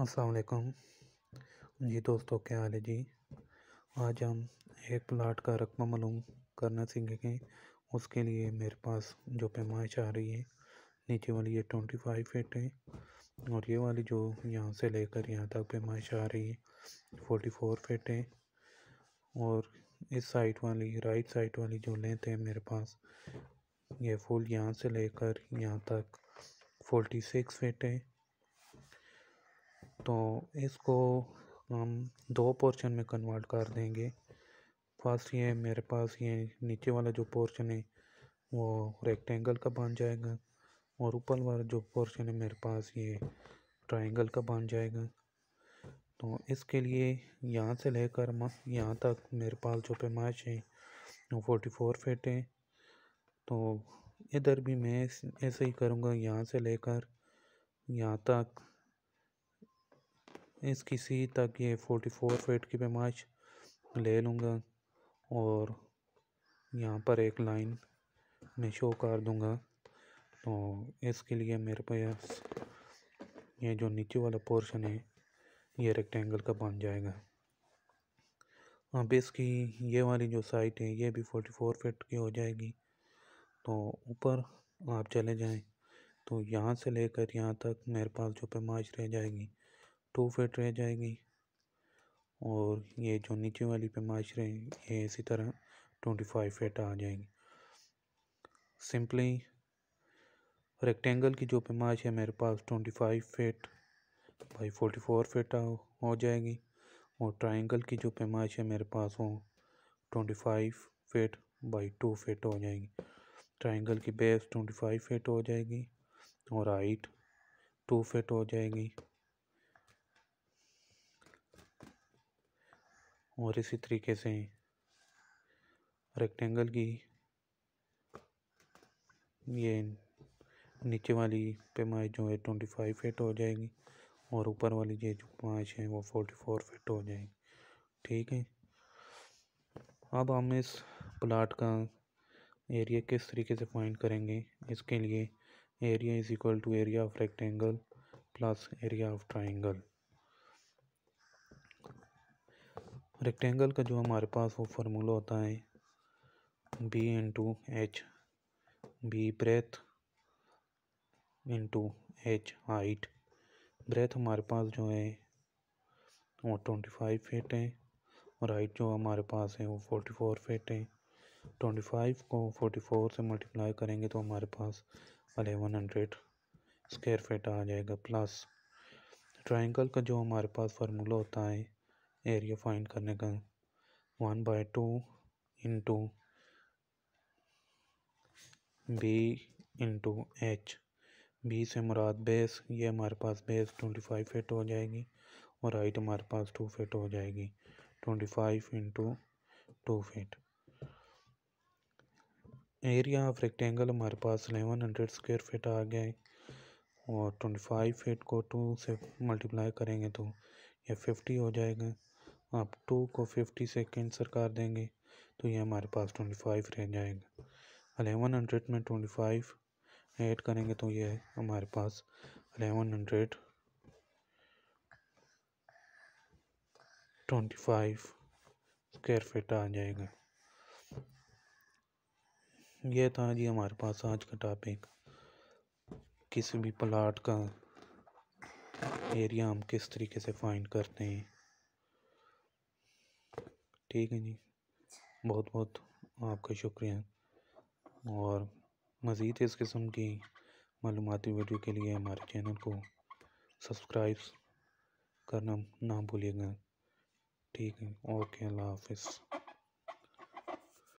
असलकम जी दोस्तों क्या हाल है जी आज हम एक प्लाट का रकबा मालूम करना सीखेंगे उसके लिए मेरे पास जो पैमाइश आ रही है नीचे वाली ये ट्वेंटी फाइव फिट है और ये वाली जो यहाँ से लेकर यहाँ तक पैमाइश आ रही है फोर्टी फोर फिट है और इस साइड वाली राइट साइड वाली जो लेंथ है मेरे पास ये फुल यहाँ से लेकर यहाँ तक फोर्टी सिक्स फिट है तो इसको हम दो पोर्शन में कन्वर्ट कर देंगे फर्स्ट ये मेरे पास ये नीचे वाला जो पोर्शन है वो रेक्टेंगल का बन जाएगा और ऊपर वाला जो पोर्शन है मेरे पास ये ट्रायंगल का बन जाएगा तो इसके लिए यहाँ से लेकर यहाँ तक मेरे पास जो पैमाइश है वो फोर्टी फोर फिट है तो इधर भी मैं ऐसे ही करूँगा यहाँ से लेकर यहाँ तक इसकी सी तक ये फोर्टी फोर फेट की पैमाइश ले लूँगा और यहाँ पर एक लाइन में शो कर दूँगा तो इसके लिए मेरे पास ये जो नीचे वाला पोर्शन है ये रेक्टेंगल का बन जाएगा अब इसकी ये वाली जो साइट है ये भी फोर्टी फोर फिट की हो जाएगी तो ऊपर आप चले जाएं तो यहाँ से लेकर यहाँ तक मेरे पास जो पैमाइश रह जाएगी टू तो फिट रह जाएगी और ये जो नीचे वाली पैमाइश रहे ये इसी तरह ट्वेंटी फाइव फिट आ जाएगी सिंपली रेक्टेंगल की जो पैमाइश है मेरे पास twenty five feet by forty four feet हो जाएगी और ट्राइंगल की जो पैमाइश है मेरे पास वो twenty five feet by two feet हो जाएगी ट्राइंगल की बेस ट्वेंटी फाइव फिट हो जाएगी और हाइट टू फिट हो जाएगी और इसी तरीके से रेक्टेंगल की ये नीचे वाली पेमाइश जो है ट्वेंटी फाइव फिट हो जाएगी और ऊपर वाली ये जो पेमाइश है वो फोर्टी फोर फिट हो जाएगी ठीक है अब हम इस प्लाट का एरिया किस तरीके से फाइंड करेंगे इसके लिए area is equal to area of rectangle plus area of triangle rectangle का जो हमारे पास वो फार्मूला होता है B into H B breadth into H height breadth हमारे पास जो है वो ट्वेंटी फाइव फिट है और हाइट जो हमारे पास है वो फोर्टी फोर फिट है ट्वेंटी फाइव को फोर्टी फोर से मल्टीप्लाई करेंगे तो हमारे पास अलेवन हंड्रेड स्क्वायर फीट आ जाएगा प्लस ट्राइंगल का जो हमारे पास फार्मूला होता है एरिया फाइंड करने का one by two into B into H B से मुराद बेस ये हमारे पास बेस ट्वेंटी फाइव फिट हो जाएगी और हाइट हमारे पास टू फिट हो जाएगी twenty five into two feet area of rectangle हमारे पास एलेवन हंड्रेड स्क्वेयर फिट आ गया है और ट्वेंटी फाइव फिट को टू से मल्टीप्लाई करेंगे तो ये फिफ्टी हो जाएगा आप टू को फिफ्टी सेकेंड सरकार देंगे तो ये हमारे पास ट्वेंटी फाइव रह जाएगा अलेवन हंड्रेड में ट्वेंटी फाइव ऐड करेंगे तो ये हमारे पास eleven hundred twenty five square feet आ जाएगा यह था जी हमारे पास आज का टॉपिक किसी भी प्लाट का एरिया हम किस तरीके से फाइंड करते हैं ठीक है जी बहुत बहुत आपका शुक्रिया और मज़ीद इस किस्म की मालूमती वीडियो के लिए हमारे चैनल को सब्सक्राइब करना ना भूलिएगा ठीक है ओके अल्लाह हाफिज़